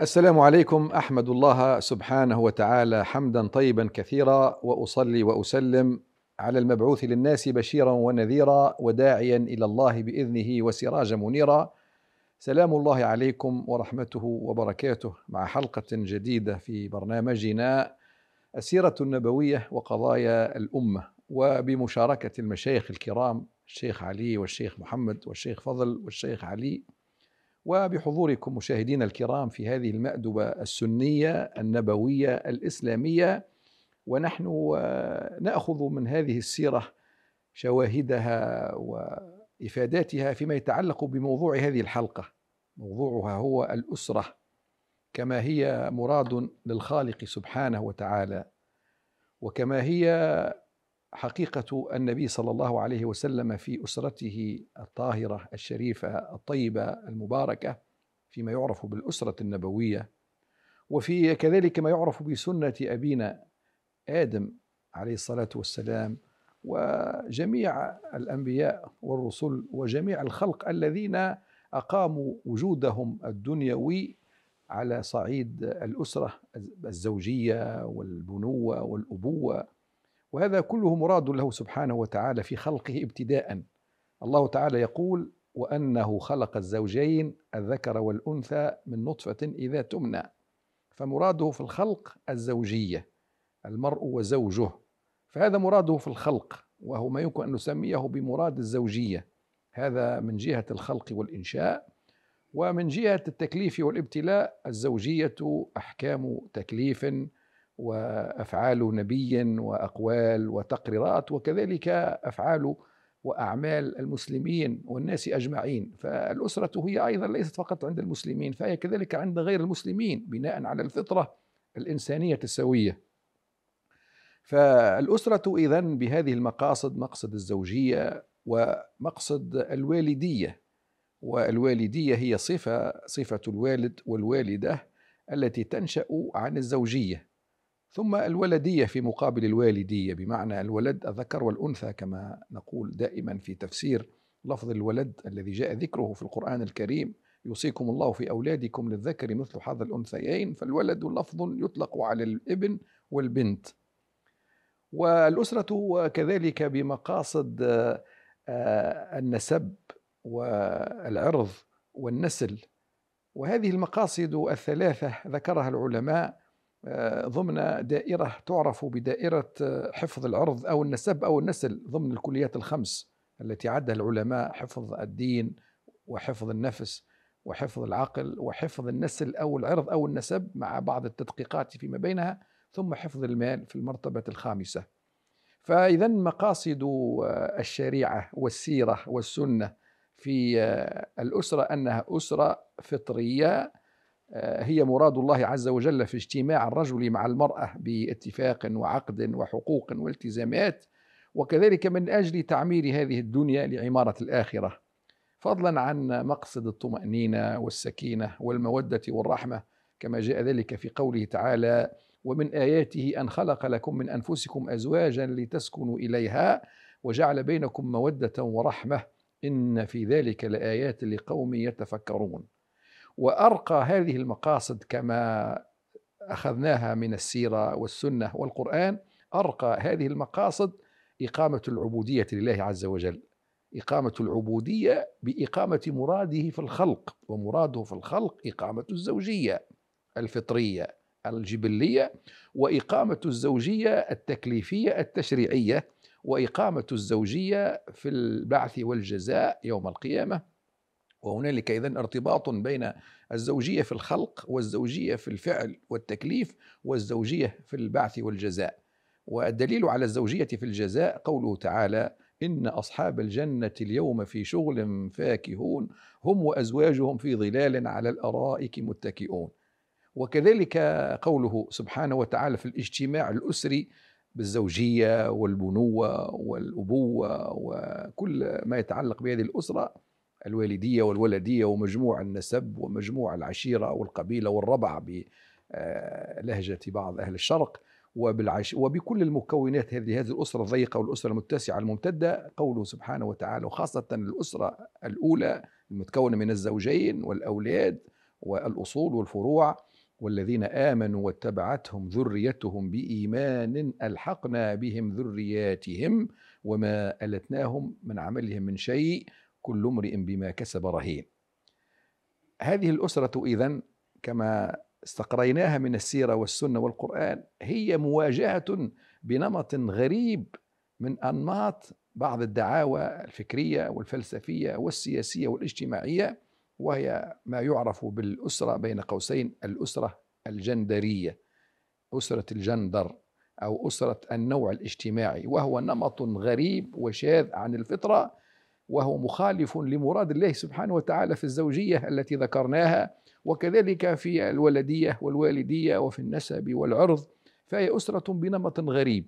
السلام عليكم احمد الله سبحانه وتعالى حمدا طيبا كثيرا واصلي واسلم على المبعوث للناس بشيرا ونذيرا وداعيا الى الله باذنه وسراجا منيرا سلام الله عليكم ورحمته وبركاته مع حلقه جديده في برنامجنا السيره النبويه وقضايا الامه وبمشاركه المشايخ الكرام الشيخ علي والشيخ محمد والشيخ فضل والشيخ علي وبحضوركم مشاهدينا الكرام في هذه المأدبة السنية النبوية الإسلامية ونحن آه، نأخذ من هذه السيرة شواهدها وإفاداتها فيما يتعلق بموضوع هذه الحلقة موضوعها هو الأسرة كما هي مراد للخالق سبحانه وتعالى وكما هي حقيقة النبي صلى الله عليه وسلم في أسرته الطاهرة الشريفة الطيبة المباركة فيما يعرف بالأسرة النبوية وفي كذلك ما يعرف بسنة أبينا آدم عليه الصلاة والسلام وجميع الأنبياء والرسل وجميع الخلق الذين أقاموا وجودهم الدنيوي على صعيد الأسرة الزوجية والبنوة والأبوة وهذا كله مراد له سبحانه وتعالى في خلقه ابتداء الله تعالى يقول وأنه خلق الزوجين الذكر والأنثى من نطفة إذا تمنى فمراده في الخلق الزوجية المرء وزوجه فهذا مراده في الخلق وهو ما يمكن أن نسميه بمراد الزوجية هذا من جهة الخلق والإنشاء ومن جهة التكليف والابتلاء الزوجية أحكام تكليف وافعال نبي واقوال وتقريرات وكذلك افعال واعمال المسلمين والناس اجمعين فالاسره هي ايضا ليست فقط عند المسلمين فهي كذلك عند غير المسلمين بناء على الفطره الانسانيه السويه فالاسره اذا بهذه المقاصد مقصد الزوجيه ومقصد الوالديه والوالديه هي صفه صفه الوالد والوالده التي تنشا عن الزوجيه ثم الولدية في مقابل الوالدية بمعنى الولد الذكر والأنثى كما نقول دائما في تفسير لفظ الولد الذي جاء ذكره في القرآن الكريم يوصيكم الله في أولادكم للذكر مثل حظ الأنثيين فالولد لفظ يطلق على الابن والبنت والأسرة كذلك بمقاصد آه، النسب والعرض والنسل وهذه المقاصد الثلاثة ذكرها العلماء آه، ضمن دائرة تعرف بدائرة آه، حفظ العرض أو النسب أو النسل ضمن الكليات الخمس التي عدها العلماء حفظ الدين وحفظ النفس وحفظ العقل وحفظ النسل أو العرض أو النسب مع بعض التدقيقات فيما بينها ثم حفظ المال في المرتبة الخامسة فإذا مقاصد آه، الشريعة والسيرة والسنة في الأسرة أنها أسرة فطرية آه، هي مراد الله عز وجل في اجتماع الرجل مع المرأة باتفاق وعقد وحقوق والتزامات وكذلك من أجل تعمير هذه الدنيا لعمارة الآخرة فضلا عن مقصد الطمأنينة والسكينة والمودة والرحمة كما جاء ذلك في قوله تعالى ومن آياته أن خلق لكم من أنفسكم أزواجا لتسكنوا إليها وجعل بينكم مودة ورحمة إن في ذلك لآيات لقوم يتفكرون وارقى هذه المقاصد كما اخذناها من السيره والسنه والقران ارقى هذه المقاصد اقامه العبوديه لله عز وجل إقامة العبودية بإقامة مراده في الخلق ومراده في الخلق إقامة الزوجية الفطرية الجبلية وإقامة الزوجية التكليفية التشريعية وإقامة الزوجية في البعث والجزاء يوم القيامة وهنالك اذا ارتباط بين الزوجيه في الخلق والزوجيه في الفعل والتكليف والزوجيه في البعث والجزاء والدليل على الزوجيه في الجزاء قوله تعالى ان اصحاب الجنه اليوم في شغل فاكهون هم وازواجهم في ظلال على الارائك متكئون وكذلك قوله سبحانه وتعالى في الاجتماع الاسري بالزوجيه والبنوه والابوه وكل ما يتعلق بهذه الاسره الوالدية والولدية ومجموع النسب ومجموع العشيرة والقبيلة والربع بلهجة آه، بعض أهل الشرق وبالعش وبكل المكونات هذه هذه الأسرة الضيقة والأسرة المتسعة الممتدة قوله سبحانه وتعالى وخاصة الأسرة الأولى المتكونة من الزوجين والأولاد والأصول والفروع والذين آمنوا واتبعتهم ذريتهم بإيمان ألحقنا بهم ذرياتهم وما ألتناهم من عملهم من شيء كل امرئ بما كسب رهين هذه الأسرة إذا كما استقريناها من السيرة والسنة والقرآن هي مواجهة بنمط غريب من أنماط بعض الدعاوى الفكرية والفلسفية والسياسية والاجتماعية وهي ما يعرف بالأسرة بين قوسين الأسرة الجندرية أسرة الجندر أو أسرة النوع الاجتماعي وهو نمط غريب وشاذ عن الفطرة وهو مخالف لمراد الله سبحانه وتعالى في الزوجية التي ذكرناها وكذلك في الولدية والوالدية وفي النسب والعرض فهي أسرة بنمط غريب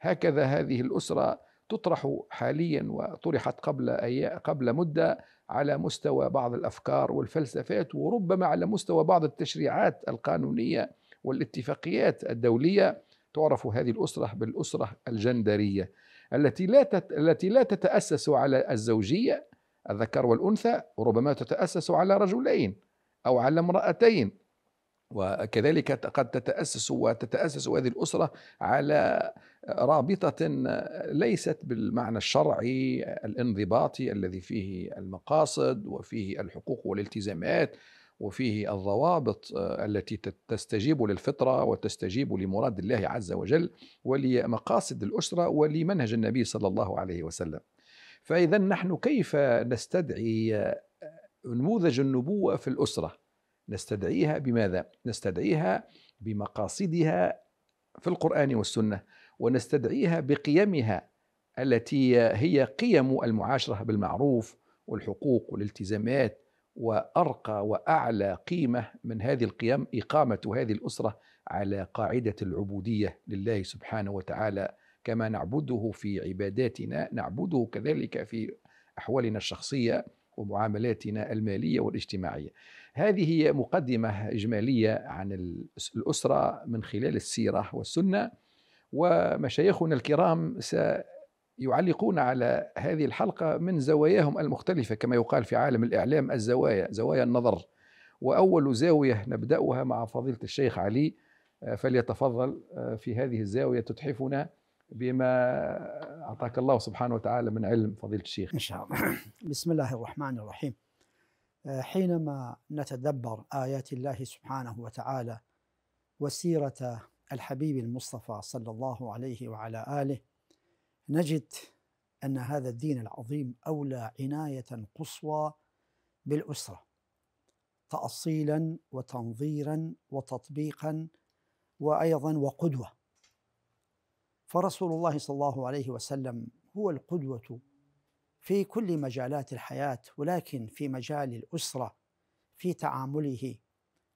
هكذا هذه الأسرة تطرح حاليا وطرحت قبل أي قبل مدة على مستوى بعض الأفكار والفلسفات وربما على مستوى بعض التشريعات القانونية والاتفاقيات الدولية تعرف هذه الأسرة بالأسرة الجندرية التي لا تت... التي لا تتأسس على الزوجية الذكر والأنثى وربما تتأسس على رجلين أو على امرأتين وكذلك قد تتأسس وتتأسس هذه الأسرة على رابطة ليست بالمعنى الشرعي الانضباطي الذي فيه المقاصد وفيه الحقوق والالتزامات وفيه الضوابط آه، التي تستجيب للفطره وتستجيب لمراد الله عز وجل ولمقاصد الاسره ولمنهج النبي صلى الله عليه وسلم. فاذا نحن كيف نستدعي آه، نموذج النبوه في الاسره؟ نستدعيها بماذا؟ نستدعيها بمقاصدها في القران والسنه ونستدعيها بقيمها التي هي قيم المعاشره بالمعروف والحقوق والالتزامات وارقى واعلى قيمه من هذه القيم اقامه هذه الاسره على قاعده العبوديه لله سبحانه وتعالى كما نعبده في عباداتنا نعبده كذلك في احوالنا الشخصيه ومعاملاتنا الماليه والاجتماعيه. هذه هي مقدمه اجماليه عن الاسره من خلال السيره والسنه ومشايخنا الكرام س يعلقون على هذه الحلقة من زواياهم المختلفة كما يقال في عالم الإعلام الزوايا زوايا النظر وأول زاوية نبدأها مع فضيلة الشيخ علي آه، فليتفضل آه، في هذه الزاوية تتحفنا بما أعطاك الله سبحانه وتعالى من علم فضيلة الشيخ إن شاء الله بسم الله الرحمن الرحيم آه، حينما نتدبر آيات الله سبحانه وتعالى وسيرة الحبيب المصطفى صلى الله عليه وعلى آله نجد ان هذا الدين العظيم اولى عنايه قصوى بالاسره تاصيلا وتنظيرا وتطبيقا وايضا وقدوه فرسول الله صلى الله عليه وسلم هو القدوه في كل مجالات الحياه ولكن في مجال الاسره في تعامله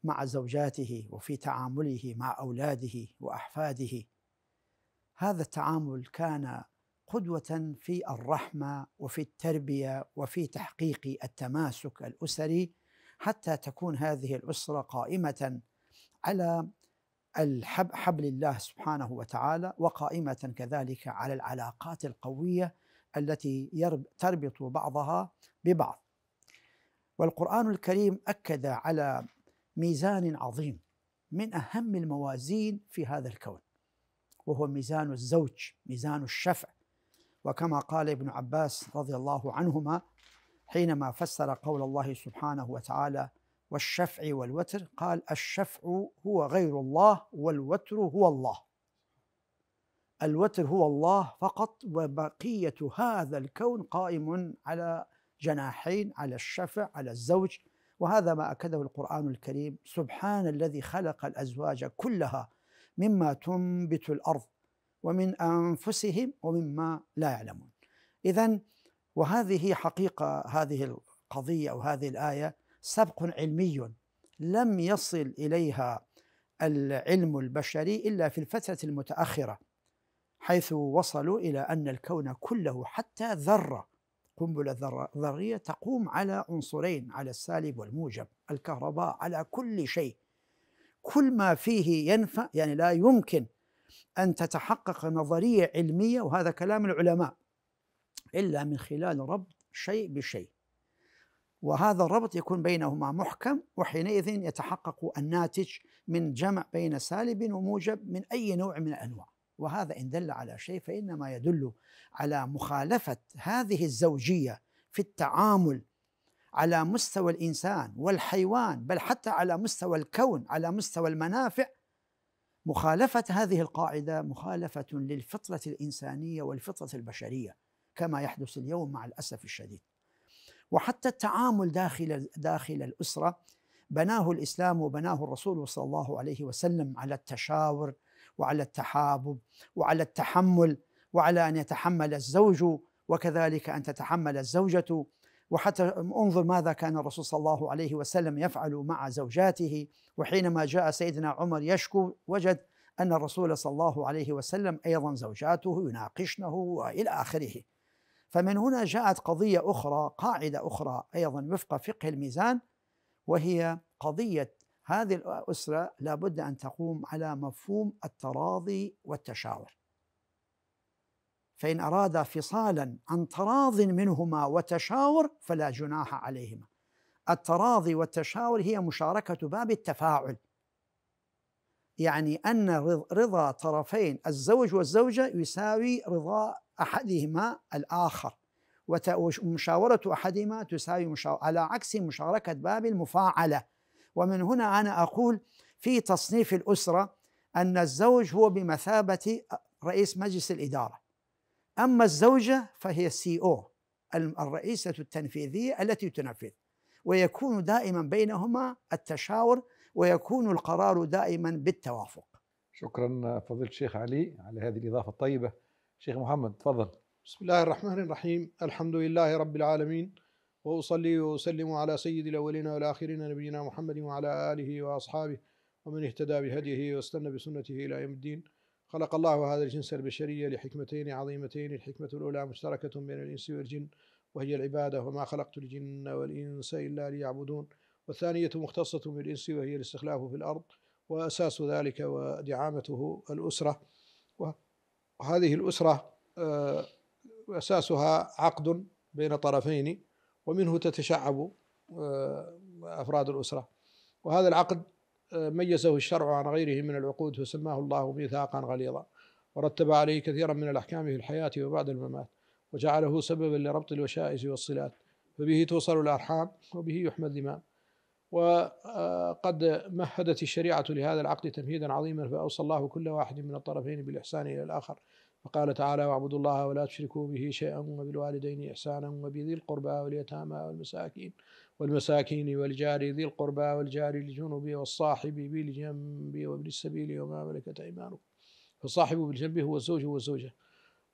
مع زوجاته وفي تعامله مع اولاده واحفاده هذا التعامل كان قدوة في الرحمة وفي التربية وفي تحقيق التماسك الأسري حتى تكون هذه الأسرة قائمة على الحب حبل الله سبحانه وتعالى وقائمة كذلك على العلاقات القوية التي تربط بعضها ببعض والقرآن الكريم أكد على ميزان عظيم من أهم الموازين في هذا الكون وهو ميزان الزوج ميزان الشفع وكما قال ابن عباس رضي الله عنهما حينما فسر قول الله سبحانه وتعالى والشفع والوتر قال الشفع هو غير الله والوتر هو الله الوتر هو الله فقط وبقيه هذا الكون قائم على جناحين على الشفع على الزوج وهذا ما اكده القران الكريم سبحان الذي خلق الازواج كلها مما تنبت الارض ومن انفسهم ومما لا يعلمون. اذا وهذه حقيقه هذه القضيه او هذه الايه سبق علمي لم يصل اليها العلم البشري الا في الفتره المتاخره حيث وصلوا الى ان الكون كله حتى ذره قنبله ذريه تقوم على عنصرين على السالب والموجب الكهرباء على كل شيء كل ما فيه ينفع يعني لا يمكن أن تتحقق نظرية علمية وهذا كلام العلماء إلا من خلال ربط شيء بشيء وهذا الربط يكون بينهما محكم وحينئذ يتحقق الناتج من جمع بين سالب وموجب من أي نوع من الأنواع وهذا إن دل على شيء فإنما يدل على مخالفة هذه الزوجية في التعامل على مستوى الإنسان والحيوان بل حتى على مستوى الكون على مستوى المنافع مخالفة هذه القاعدة مخالفة للفطرة الإنسانية والفطرة البشرية كما يحدث اليوم مع الأسف الشديد وحتى التعامل داخل داخل الأسرة بناه الإسلام وبناه الرسول صلى الله عليه وسلم على التشاور وعلى التحابب وعلى التحمل وعلى أن يتحمل الزوج وكذلك أن تتحمل الزوجة وحتى انظر ماذا كان الرسول صلى الله عليه وسلم يفعل مع زوجاته وحينما جاء سيدنا عمر يشكو وجد أن الرسول صلى الله عليه وسلم أيضا زوجاته يناقشنه وإلى آخره فمن هنا جاءت قضية أخرى قاعدة أخرى أيضا وفق فقه الميزان وهي قضية هذه الأسرة لابد أن تقوم على مفهوم التراضي والتشاور فإن أرادا فصالا عن تراض منهما وتشاور فلا جناح عليهما التراضي والتشاور هي مشاركة باب التفاعل يعني أن رضا طرفين الزوج والزوجة يساوي رضا أحدهما الآخر ومشاورة أحدهما تساوي مشاورة على عكس مشاركة باب المفاعلة ومن هنا أنا أقول في تصنيف الأسرة أن الزوج هو بمثابة رئيس مجلس الإدارة أما الزوجة فهي سي أو الرئيسة التنفيذية التي تنفذ ويكون دائما بينهما التشاور ويكون القرار دائما بالتوافق شكرا فضيلة الشيخ علي على هذه الإضافة الطيبة شيخ محمد تفضل بسم الله الرحمن الرحيم الحمد لله رب العالمين وأصلي وأسلم على سيد الأولين والآخرين نبينا محمد وعلى آله وأصحابه ومن اهتدى بهديه واستنى بسنته إلى يوم الدين خلق الله هذا الجنس البشرية لحكمتين عظيمتين الحكمة الأولى مشتركة بين الإنس والجن وهي العبادة وما خلقت الجن والإنس إلا ليعبدون والثانية مختصة بالإنس وهي الاستخلاف في الأرض وأساس ذلك ودعامته الأسرة وهذه الأسرة آه، أساسها عقد بين طرفين ومنه تتشعب آه، أفراد الأسرة وهذا العقد ميزه الشرع عن غيره من العقود فسماه الله ميثاقا غليظا ورتب عليه كثيرا من الأحكام في الحياة وبعد الممات وجعله سببا لربط الوشائج والصلات فبه توصل الأرحام وبه يحمى الذمام وقد مهدت الشريعة لهذا العقد تمهيدا عظيما فأوصى الله كل واحد من الطرفين بالإحسان إلى الآخر وقال تعالى واعبدوا الله ولا تشركوا به شيئا وبالوالدين إحسانا وبذي القربى واليتامى والمساكين والمساكين والجار ذي القربى والجار الجنوب والصاحب بالجنب وابن السبيل وما ملكت أيمانكم فالصاحب بالجنب هو الزوج والزوجة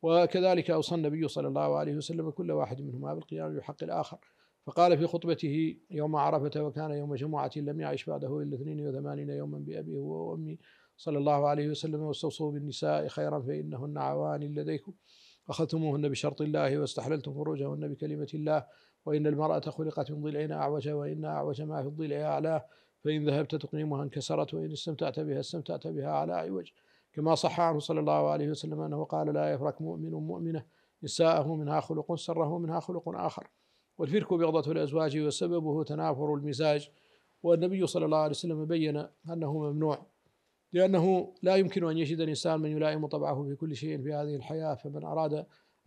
وكذلك أوصى النبي صلى الله عليه وسلم كل واحد منهما بالقيام بحق الآخر فقال في خطبته يوم عرفة وكان يوم جمعة لم يعش بعده إلا 82 يوما بأبيه وأمي صلى الله عليه وسلم واستوصوا بالنساء خيرا فإنهن عوان لديكم أخذتموهن بشرط الله واستحللتم فروجهن بكلمة الله وإن المرأة خلقت من ضلعين أعوج وإن أعوج ما في الضلع أعلاه فإن ذهبت تقيمها انكسرت وإن استمتعت بها استمتعت بها على عوج كما صح عنه صلى الله عليه وسلم أنه قال لا يفرك مؤمن مؤمنة نساءه منها خلق سره منها خلق آخر والفرك بغضة الأزواج وسببه تنافر المزاج والنبي صلى الله عليه وسلم بين أنه ممنوع لأنه لا يمكن أن يجد الإنسان من يلائم طبعه في كل شيء في هذه الحياة فمن أراد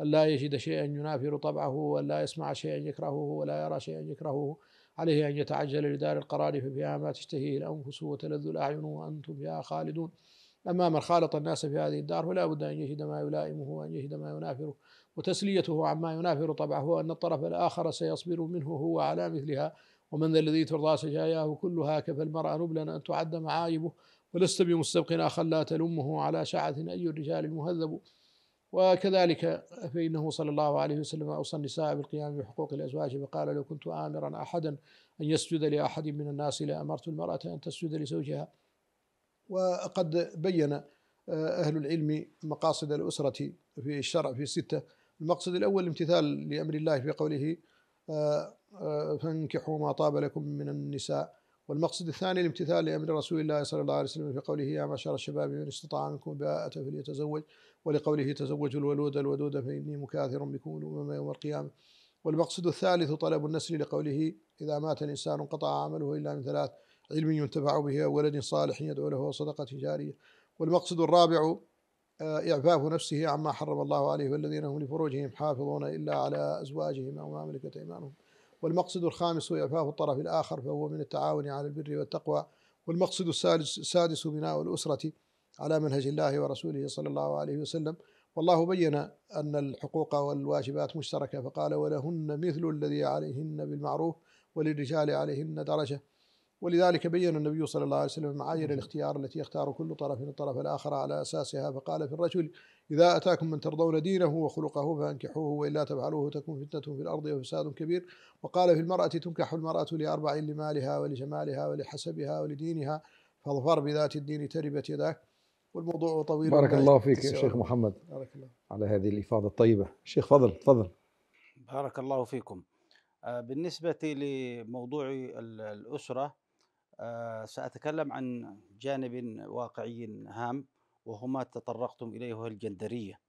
أن لا يجد شيئا ينافر طبعه ولا يسمع شيئا يكرهه ولا يرى شيئا يكرهه عليه أن يتعجل لدار القرار ففيها ما تشتهيه الأنفس وتلذ الأعين وأنتم فيها خالدون أما من خالط الناس في هذه الدار فلا بد أن يجد ما يلائمه وأن يجد ما ينافره وتسليته عما ينافر طبعه أن الطرف الآخر سيصبر منه هو على مثلها ومن ذا الذي ترضى سجاياه كلها كفى المرأة نبلا أن تعد معايبه ولست بمستبق آخر لا تلمه على شعث أي الرجال المهذب وكذلك فإنه صلى الله عليه وسلم أوصى النساء بالقيام بحقوق الأزواج فقال لو كنت آمرا أحدا أن يسجد لأحد من الناس لأمرت المرأة أن تسجد لزوجها وقد بين آه، أهل العلم مقاصد الأسرة في الشرع في ستة المقصد الأول الامتثال لأمر الله في قوله آه، آه، فانكحوا ما طاب لكم من النساء والمقصد الثاني الامتثال لأمر رسول الله صلى الله عليه وسلم في قوله يا معشر الشباب من استطاع منكم باءة فليتزوج ولقوله تزوجوا الولود الودود فإني مكاثر بكم الأمم يوم القيامة والمقصد الثالث طلب النسل لقوله إذا مات الإنسان انقطع عمله إلا من ثلاث علم ينتفع به او ولد صالح يدعو له وصدقة جارية والمقصد الرابع آه، إعفاف نفسه عما حرم الله عليه والذين هم لفروجهم حافظون إلا على أزواجهم أو ما ملكت أيمانهم والمقصد الخامس إعفاف الطرف الآخر فهو من التعاون على البر والتقوى والمقصد السادس, السادس بناء الأسرة على منهج الله ورسوله صلى الله عليه وسلم والله بين أن الحقوق والواجبات مشتركة فقال ولهن مثل الذي عليهن بالمعروف وللرجال عليهن درجة ولذلك بين النبي صلى الله عليه وسلم معايير الاختيار التي يختار كل طرف من الطرف الآخر على أساسها فقال في الرجل إذا أتاكم من ترضون دينه وخلقه فأنكحوه وإلا تفعلوه تكون فتنة في الأرض وفساد كبير وقال في المرأة تنكح المرأة لأربع لمالها ولجمالها ولحسبها ولدينها فاظفر بذات الدين تربت يداك والموضوع طويل بارك الله فيك يا شيخ محمد بارك الله. على هذه الإفاضة الطيبة شيخ فضل تفضل بارك الله فيكم آه، بالنسبة لموضوع الأسرة آه، سأتكلم عن جانب واقعي هام وهو ما تطرقتم إليه الجندرية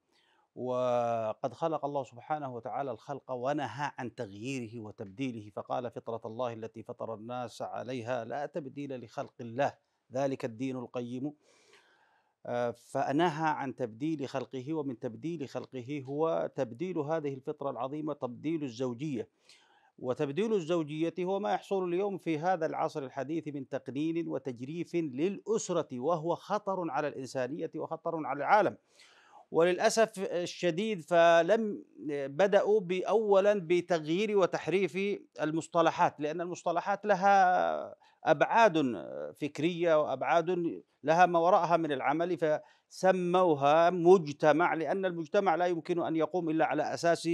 وقد خلق الله سبحانه وتعالى الخلق ونهى عن تغييره وتبديله فقال فطرة الله التي فطر الناس عليها لا تبديل لخلق الله ذلك الدين القيم آه، فنهى عن تبديل خلقه ومن تبديل خلقه هو تبديل هذه الفطرة العظيمة تبديل الزوجية وتبديل الزوجية هو ما يحصل اليوم في هذا العصر الحديث من تقنين وتجريف للأسرة وهو خطر على الإنسانية وخطر على العالم وللأسف الشديد فلم بدأوا أولا بتغيير وتحريف المصطلحات لأن المصطلحات لها أبعاد فكرية وأبعاد لها ما وراءها من العمل فسموها مجتمع لأن المجتمع لا يمكن أن يقوم إلا على أساس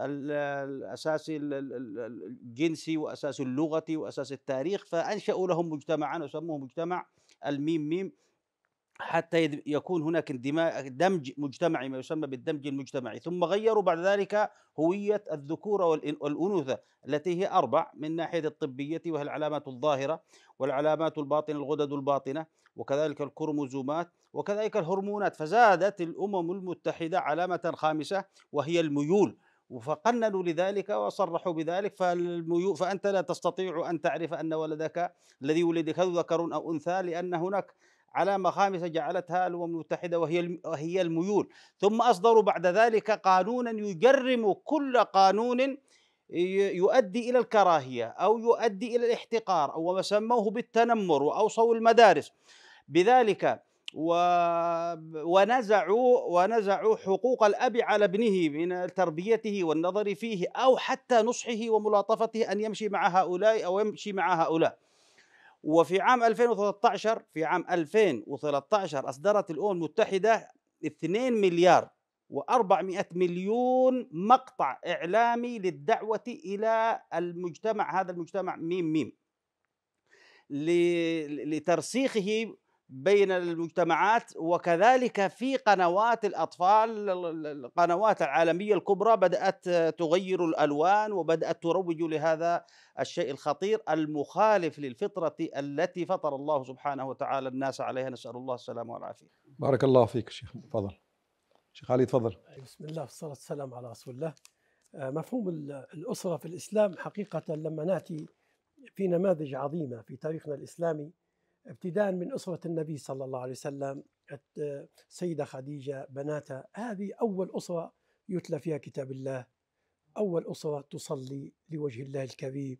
الأساس الجنسي وأساس اللغة وأساس التاريخ فأنشأوا لهم مجتمعا وسموه مجتمع الميم ميم حتى يكون هناك دمج مجتمعي ما يسمى بالدمج المجتمعي ثم غيروا بعد ذلك هوية الذكورة والأنوثة التي هي أربع من ناحية الطبية وهي العلامات الظاهرة والعلامات الباطنة الغدد الباطنة وكذلك الكروموزومات وكذلك الهرمونات فزادت الأمم المتحدة علامة خامسة وهي الميول فقننوا لذلك وصرحوا بذلك فالميو فأنت لا تستطيع أن تعرف أن ولدك الذي ولدك ذكر أو أنثى لأن هناك علامة خامسة جعلتها الأمم المتحدة وهي وهي الميول ثم أصدروا بعد ذلك قانونا يجرم كل قانون يؤدي إلى الكراهية أو يؤدي إلى الاحتقار أو ما سموه بالتنمر وأوصوا المدارس بذلك و... ونزعوا ونزعوا حقوق الاب على ابنه من تربيته والنظر فيه او حتى نصحه وملاطفته ان يمشي مع هؤلاء او يمشي مع هؤلاء. وفي عام 2013 في عام 2013 أصدرت الأمم المتحدة 2 مليار و400 مليون مقطع إعلامي للدعوة إلى المجتمع هذا المجتمع ميم ميم لترسيخه بين المجتمعات وكذلك في قنوات الاطفال القنوات العالميه الكبرى بدات تغير الالوان وبدات تروج لهذا الشيء الخطير المخالف للفطره التي فطر الله سبحانه وتعالى الناس عليها نسال الله السلامه والعافيه. بارك الله فيك شيخ تفضل. شيخ علي تفضل. بسم الله والصلاه والسلام على رسول الله. آه، مفهوم الاسره في الاسلام حقيقه لما ناتي في نماذج عظيمه في تاريخنا الاسلامي ابتداء من أسرة النبي صلى الله عليه وسلم السيدة خديجة بناتها هذه أول أسرة يتلى فيها كتاب الله أول أسرة تصلي لوجه الله الكريم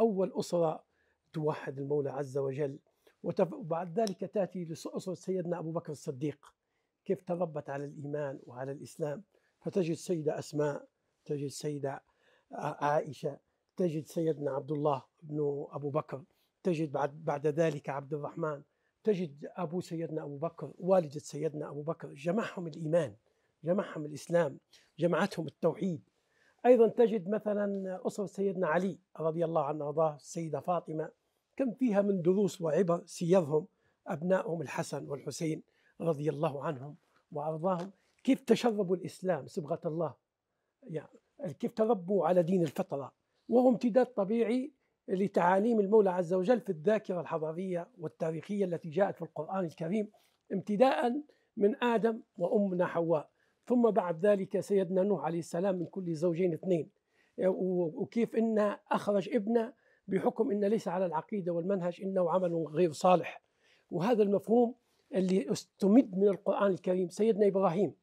أول أسرة توحد المولى عز وجل وبعد ذلك تأتي لأسرة سيدنا أبو بكر الصديق كيف تربت على الإيمان وعلى الإسلام فتجد سيدة أسماء تجد سيدة عائشة تجد سيدنا عبد الله بن أبو بكر تجد بعد, بعد ذلك عبد الرحمن تجد أبو سيدنا أبو بكر والدة سيدنا أبو بكر جمعهم الإيمان جمعهم الإسلام جمعتهم التوحيد أيضا تجد مثلا أسر سيدنا علي رضي الله عنه وأرضاه السيدة فاطمة كم فيها من دروس وعبر سيرهم أبنائهم الحسن والحسين رضي الله عنهم وأرضاهم كيف تشربوا الإسلام صبغة الله يعني كيف تربوا على دين الفطرة وهو امتداد طبيعي لتعاليم المولى عز وجل في الذاكرة الحضارية والتاريخية التي جاءت في القرآن الكريم امتداء من آدم وأمنا حواء ثم بعد ذلك سيدنا نوح عليه السلام من كل زوجين اثنين وكيف إن أخرج ابنه بحكم إن ليس على العقيدة والمنهج إنه عمل غير صالح وهذا المفهوم اللي استمد من القرآن الكريم سيدنا إبراهيم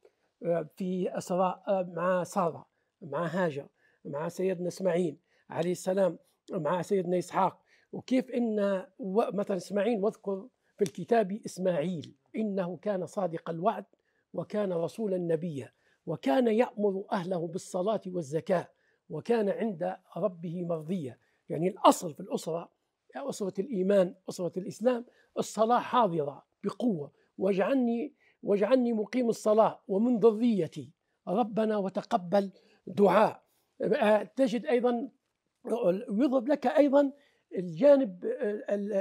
آه، في أسراء آه، مع سارة مع هاجر مع سيدنا إسماعيل عليه السلام مع سيدنا إسحاق وكيف أن مثلا إسماعيل واذكر في الكتاب إسماعيل إنه كان صادق الوعد وكان رسولا نبيا وكان يأمر أهله بالصلاة والزكاة وكان عند ربه مرضية يعني الأصل في الأسرة أسرة الإيمان أسرة الإسلام الصلاة حاضرة بقوة واجعلني واجعلني مقيم الصلاة ومن ذريتي ربنا وتقبل دعاء آه، تجد أيضا ويضرب لك أيضا الجانب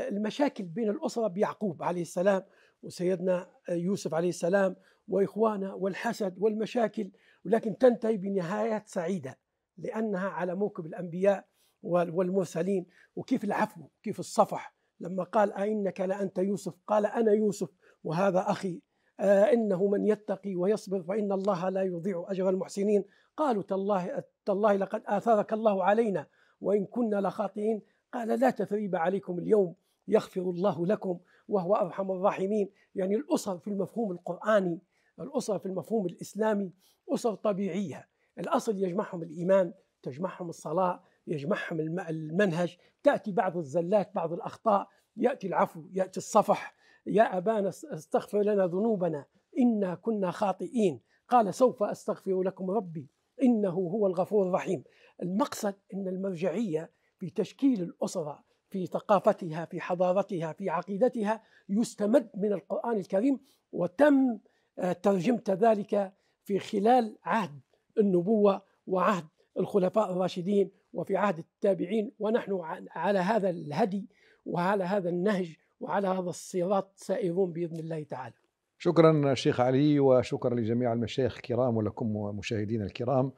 المشاكل بين الأسرة بيعقوب عليه السلام وسيدنا يوسف عليه السلام وإخوانه والحسد والمشاكل ولكن تنتهي بنهايات سعيدة لأنها على موكب الأنبياء والمرسلين وكيف العفو كيف الصفح لما قال أئنك لأنت يوسف قال أنا يوسف وهذا أخي آه إنه من يتقي ويصبر فإن الله لا يضيع أجر المحسنين قالوا تالله, تالله لقد آثارك الله علينا وإن كنا لخاطئين قال لا تثريب عليكم اليوم يغفر الله لكم وهو أرحم الراحمين يعني الأسر في المفهوم القرآني الأسر في المفهوم الإسلامي أسر طبيعية الأصل يجمعهم الإيمان تجمعهم الصلاة يجمعهم المنهج تأتي بعض الزلات بعض الأخطاء يأتي العفو يأتي الصفح يا أبانا استغفر لنا ذنوبنا إنا كنا خاطئين قال سوف أستغفر لكم ربي إنه هو الغفور الرحيم المقصد أن المرجعية في تشكيل الأسرة في ثقافتها في حضارتها في عقيدتها يستمد من القرآن الكريم وتم آه، ترجمة ذلك في خلال عهد النبوة وعهد الخلفاء الراشدين وفي عهد التابعين ونحن على هذا الهدي وعلى هذا النهج وعلى هذا الصراط سائرون بإذن الله تعالى شكرا شيخ علي وشكرا لجميع المشايخ الكرام ولكم مشاهدينا الكرام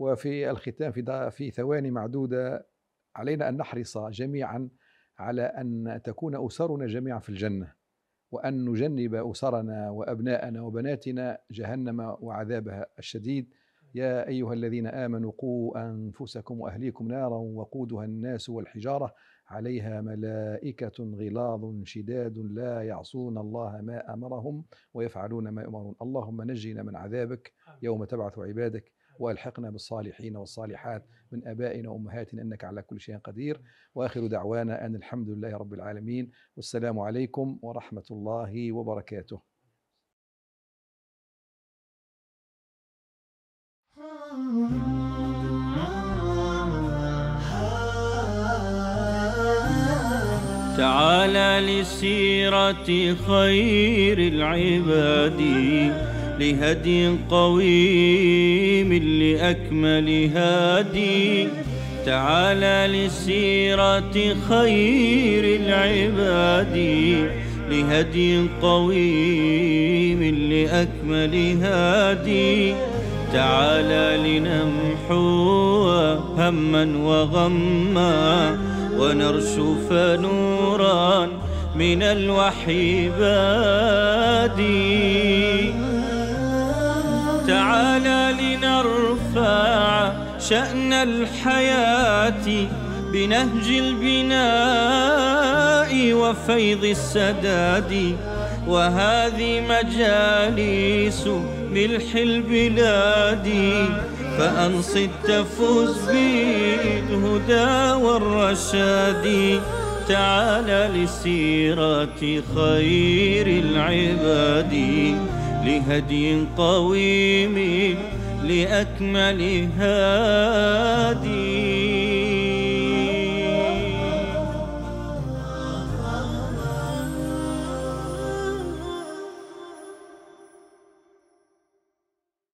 وفي الختام في في ثواني معدوده علينا ان نحرص جميعا على ان تكون اسرنا جميعا في الجنه وان نجنب اسرنا وابناءنا وبناتنا جهنم وعذابها الشديد يا ايها الذين امنوا قوا انفسكم واهليكم نارا وقودها الناس والحجاره عليها ملائكة غلاظ شداد لا يعصون الله ما أمرهم ويفعلون ما يؤمرون اللهم نجنا من عذابك يوم تبعث عبادك والحقنا بالصالحين والصالحات من ابائنا وامهاتنا انك على كل شيء قدير واخر دعوانا ان الحمد لله رب العالمين والسلام عليكم ورحمه الله وبركاته تعالى لسيرة خير العباد لهدي قويم لأكمل هادي تعالى لسيرة خير العباد لهدي قويم لأكمل هادي تعالى لنمحو هما وغما ونرشف نورا من الوحي بادي شأن الحياة بنهج البناء وفيض السداد وهذه مجالس ملح البلاد فأنصت تفوز بالهدى والرشاد تعال لسيرة خير العباد لهدي قويم لأكمل هادي